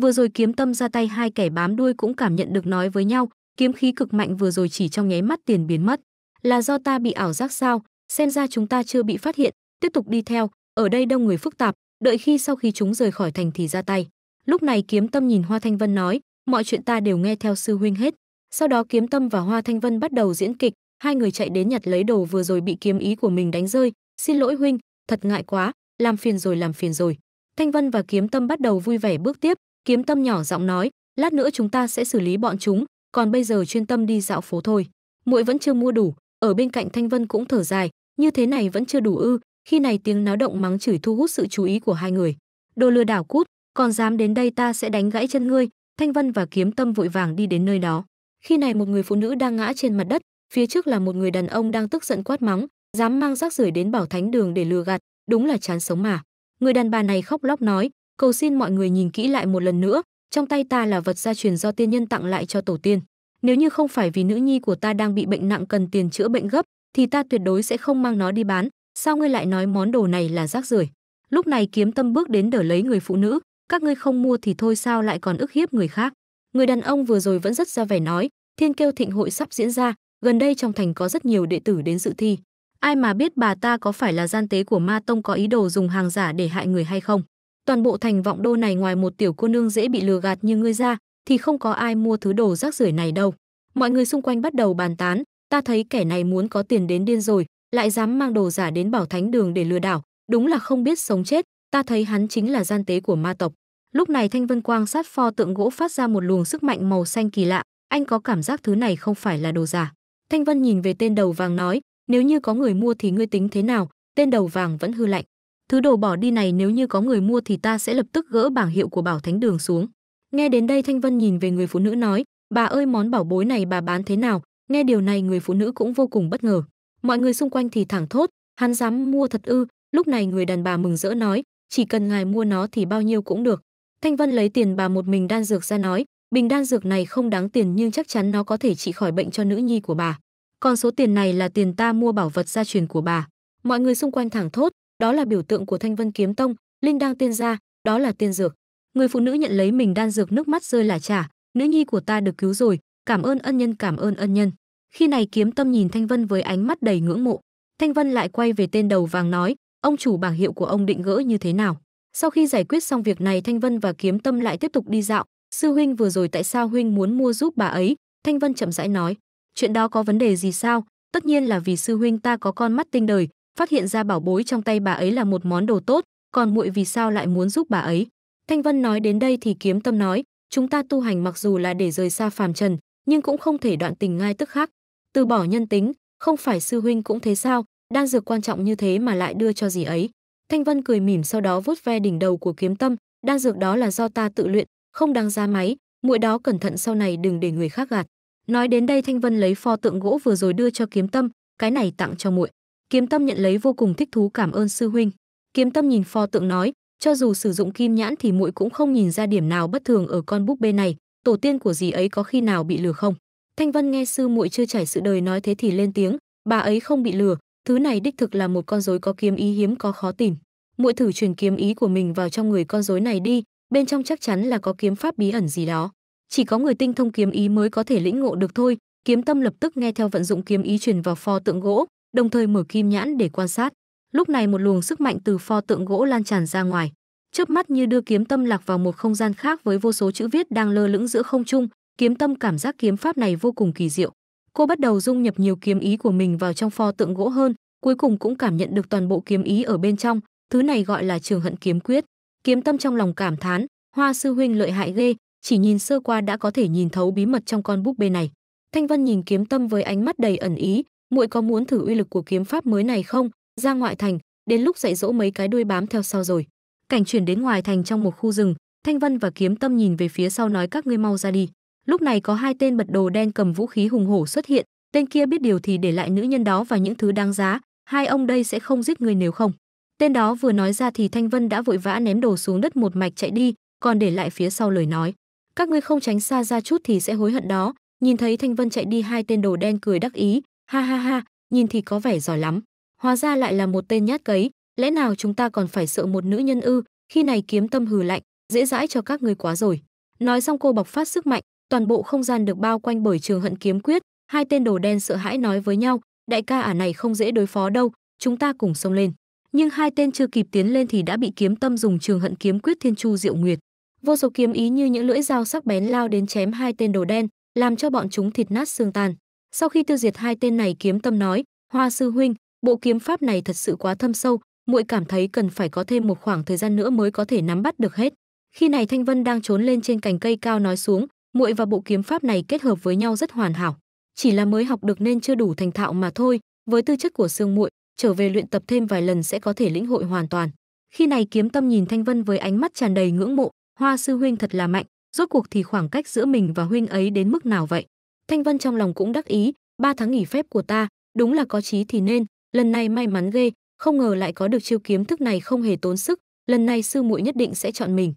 Vừa rồi kiếm tâm ra tay hai kẻ bám đuôi cũng cảm nhận được nói với nhau, kiếm khí cực mạnh vừa rồi chỉ trong nháy mắt tiền biến mất. Là do ta bị ảo giác sao, xem ra chúng ta chưa bị phát hiện, tiếp tục đi theo, ở đây đông người phức tạp, đợi khi sau khi chúng rời khỏi thành thì ra tay. Lúc này kiếm tâm nhìn Hoa Thanh Vân nói, mọi chuyện ta đều nghe theo sư huynh hết. Sau đó kiếm tâm và Hoa Thanh Vân bắt đầu diễn kịch, hai người chạy đến nhặt lấy đồ vừa rồi bị kiếm ý của mình đánh rơi, xin lỗi huynh, thật ngại quá, làm phiền rồi làm phiền rồi. Thanh Vân và kiếm tâm bắt đầu vui vẻ bước tiếp, Kiếm Tâm nhỏ giọng nói, lát nữa chúng ta sẽ xử lý bọn chúng, còn bây giờ chuyên tâm đi dạo phố thôi. Muội vẫn chưa mua đủ, ở bên cạnh Thanh Vân cũng thở dài, như thế này vẫn chưa đủ ư? Khi này tiếng náo động mắng chửi thu hút sự chú ý của hai người. Đồ lừa đảo cút, còn dám đến đây ta sẽ đánh gãy chân ngươi. Thanh Vân và Kiếm Tâm vội vàng đi đến nơi đó. Khi này một người phụ nữ đang ngã trên mặt đất, phía trước là một người đàn ông đang tức giận quát mắng, dám mang rác rưởi đến bảo thánh đường để lừa gạt, đúng là chán sống mà. Người đàn bà này khóc lóc nói, cầu xin mọi người nhìn kỹ lại một lần nữa, trong tay ta là vật gia truyền do tiên nhân tặng lại cho tổ tiên. Nếu như không phải vì nữ nhi của ta đang bị bệnh nặng cần tiền chữa bệnh gấp, thì ta tuyệt đối sẽ không mang nó đi bán, sao ngươi lại nói món đồ này là rác rưởi? Lúc này Kiếm Tâm bước đến đỡ lấy người phụ nữ, các ngươi không mua thì thôi sao lại còn ức hiếp người khác. Người đàn ông vừa rồi vẫn rất ra vẻ nói, Thiên Kêu Thịnh hội sắp diễn ra, gần đây trong thành có rất nhiều đệ tử đến dự thi. Ai mà biết bà ta có phải là gian tế của Ma Tông có ý đồ dùng hàng giả để hại người hay không? toàn bộ thành vọng đô này ngoài một tiểu cô nương dễ bị lừa gạt như ngươi ra, thì không có ai mua thứ đồ rác rưởi này đâu. Mọi người xung quanh bắt đầu bàn tán, ta thấy kẻ này muốn có tiền đến điên rồi, lại dám mang đồ giả đến bảo thánh đường để lừa đảo, đúng là không biết sống chết, ta thấy hắn chính là gian tế của ma tộc. Lúc này Thanh Vân Quang sát pho tượng gỗ phát ra một luồng sức mạnh màu xanh kỳ lạ, anh có cảm giác thứ này không phải là đồ giả. Thanh Vân nhìn về tên đầu vàng nói, nếu như có người mua thì ngươi tính thế nào, tên đầu vàng vẫn hư lạnh. Thứ đồ bỏ đi này nếu như có người mua thì ta sẽ lập tức gỡ bảng hiệu của Bảo Thánh Đường xuống. Nghe đến đây Thanh Vân nhìn về người phụ nữ nói, bà ơi món bảo bối này bà bán thế nào? Nghe điều này người phụ nữ cũng vô cùng bất ngờ. Mọi người xung quanh thì thẳng thốt, hắn dám mua thật ư? Lúc này người đàn bà mừng rỡ nói, chỉ cần ngài mua nó thì bao nhiêu cũng được. Thanh Vân lấy tiền bà một mình đan dược ra nói, bình đan dược này không đáng tiền nhưng chắc chắn nó có thể trị khỏi bệnh cho nữ nhi của bà. Còn số tiền này là tiền ta mua bảo vật gia truyền của bà. Mọi người xung quanh thẳng thốt, đó là biểu tượng của Thanh Vân Kiếm Tông, linh đang tiên gia, đó là tiên dược. Người phụ nữ nhận lấy mình đan dược nước mắt rơi là trả nữ nhi của ta được cứu rồi, cảm ơn ân nhân, cảm ơn ân nhân. Khi này Kiếm Tâm nhìn Thanh Vân với ánh mắt đầy ngưỡng mộ. Thanh Vân lại quay về tên đầu vàng nói, ông chủ bảng hiệu của ông định gỡ như thế nào? Sau khi giải quyết xong việc này Thanh Vân và Kiếm Tâm lại tiếp tục đi dạo, sư huynh vừa rồi tại sao huynh muốn mua giúp bà ấy? Thanh Vân chậm rãi nói, chuyện đó có vấn đề gì sao? Tất nhiên là vì sư huynh ta có con mắt tinh đời, phát hiện ra bảo bối trong tay bà ấy là một món đồ tốt, còn muội vì sao lại muốn giúp bà ấy? Thanh Vân nói đến đây thì Kiếm Tâm nói, chúng ta tu hành mặc dù là để rời xa phàm trần, nhưng cũng không thể đoạn tình ngay tức khắc, từ bỏ nhân tính, không phải sư huynh cũng thế sao, đan dược quan trọng như thế mà lại đưa cho gì ấy. Thanh Vân cười mỉm sau đó vuốt ve đỉnh đầu của Kiếm Tâm, đan dược đó là do ta tự luyện, không đáng ra máy, muội đó cẩn thận sau này đừng để người khác gạt. Nói đến đây Thanh Vân lấy pho tượng gỗ vừa rồi đưa cho Kiếm Tâm, cái này tặng cho muội. Kiếm Tâm nhận lấy vô cùng thích thú cảm ơn sư huynh. Kiếm Tâm nhìn pho tượng nói, cho dù sử dụng kim nhãn thì muội cũng không nhìn ra điểm nào bất thường ở con búp bê này, tổ tiên của gì ấy có khi nào bị lừa không? Thanh Vân nghe sư muội chưa trải sự đời nói thế thì lên tiếng, bà ấy không bị lừa, thứ này đích thực là một con rối có kiếm ý hiếm có khó tìm. Muội thử truyền kiếm ý của mình vào trong người con rối này đi, bên trong chắc chắn là có kiếm pháp bí ẩn gì đó. Chỉ có người tinh thông kiếm ý mới có thể lĩnh ngộ được thôi. Kiếm Tâm lập tức nghe theo vận dụng kiếm ý truyền vào pho tượng gỗ, đồng thời mở kim nhãn để quan sát. Lúc này một luồng sức mạnh từ pho tượng gỗ lan tràn ra ngoài, chớp mắt như đưa kiếm tâm lạc vào một không gian khác với vô số chữ viết đang lơ lửng giữa không trung, kiếm tâm cảm giác kiếm pháp này vô cùng kỳ diệu. Cô bắt đầu dung nhập nhiều kiếm ý của mình vào trong pho tượng gỗ hơn, cuối cùng cũng cảm nhận được toàn bộ kiếm ý ở bên trong, thứ này gọi là trường hận kiếm quyết. Kiếm tâm trong lòng cảm thán, Hoa sư huynh lợi hại ghê, chỉ nhìn sơ qua đã có thể nhìn thấu bí mật trong con búp bê này. Thanh Vân nhìn kiếm tâm với ánh mắt đầy ẩn ý, muội có muốn thử uy lực của kiếm pháp mới này không ra ngoại thành đến lúc dạy dỗ mấy cái đuôi bám theo sau rồi cảnh chuyển đến ngoài thành trong một khu rừng thanh vân và kiếm tâm nhìn về phía sau nói các ngươi mau ra đi lúc này có hai tên bật đồ đen cầm vũ khí hùng hổ xuất hiện tên kia biết điều thì để lại nữ nhân đó và những thứ đáng giá hai ông đây sẽ không giết người nếu không tên đó vừa nói ra thì thanh vân đã vội vã ném đồ xuống đất một mạch chạy đi còn để lại phía sau lời nói các ngươi không tránh xa ra chút thì sẽ hối hận đó nhìn thấy thanh vân chạy đi hai tên đồ đen cười đắc ý Ha ha ha, nhìn thì có vẻ giỏi lắm, hóa ra lại là một tên nhát cấy, lẽ nào chúng ta còn phải sợ một nữ nhân ư? Khi này kiếm tâm hừ lạnh, dễ dãi cho các ngươi quá rồi. Nói xong cô bộc phát sức mạnh, toàn bộ không gian được bao quanh bởi trường hận kiếm quyết, hai tên đồ đen sợ hãi nói với nhau, đại ca ả này không dễ đối phó đâu, chúng ta cùng xông lên. Nhưng hai tên chưa kịp tiến lên thì đã bị kiếm tâm dùng trường hận kiếm quyết thiên chu diệu nguyệt. Vô số kiếm ý như những lưỡi dao sắc bén lao đến chém hai tên đồ đen, làm cho bọn chúng thịt nát xương tan. Sau khi tiêu diệt hai tên này kiếm tâm nói, Hoa sư huynh, bộ kiếm pháp này thật sự quá thâm sâu, muội cảm thấy cần phải có thêm một khoảng thời gian nữa mới có thể nắm bắt được hết. Khi này Thanh Vân đang trốn lên trên cành cây cao nói xuống, muội và bộ kiếm pháp này kết hợp với nhau rất hoàn hảo, chỉ là mới học được nên chưa đủ thành thạo mà thôi, với tư chất của xương muội, trở về luyện tập thêm vài lần sẽ có thể lĩnh hội hoàn toàn. Khi này Kiếm Tâm nhìn Thanh Vân với ánh mắt tràn đầy ngưỡng mộ, Hoa sư huynh thật là mạnh, rốt cuộc thì khoảng cách giữa mình và huynh ấy đến mức nào vậy? Thanh Vân trong lòng cũng đắc ý, ba tháng nghỉ phép của ta, đúng là có chí thì nên, lần này may mắn ghê, không ngờ lại có được chiêu kiếm thức này không hề tốn sức, lần này sư muội nhất định sẽ chọn mình.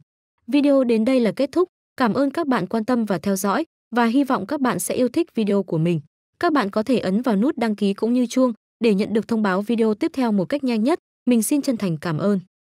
Video đến đây là kết thúc, cảm ơn các bạn quan tâm và theo dõi và hy vọng các bạn sẽ yêu thích video của mình. Các bạn có thể ấn vào nút đăng ký cũng như chuông để nhận được thông báo video tiếp theo một cách nhanh nhất. Mình xin chân thành cảm ơn.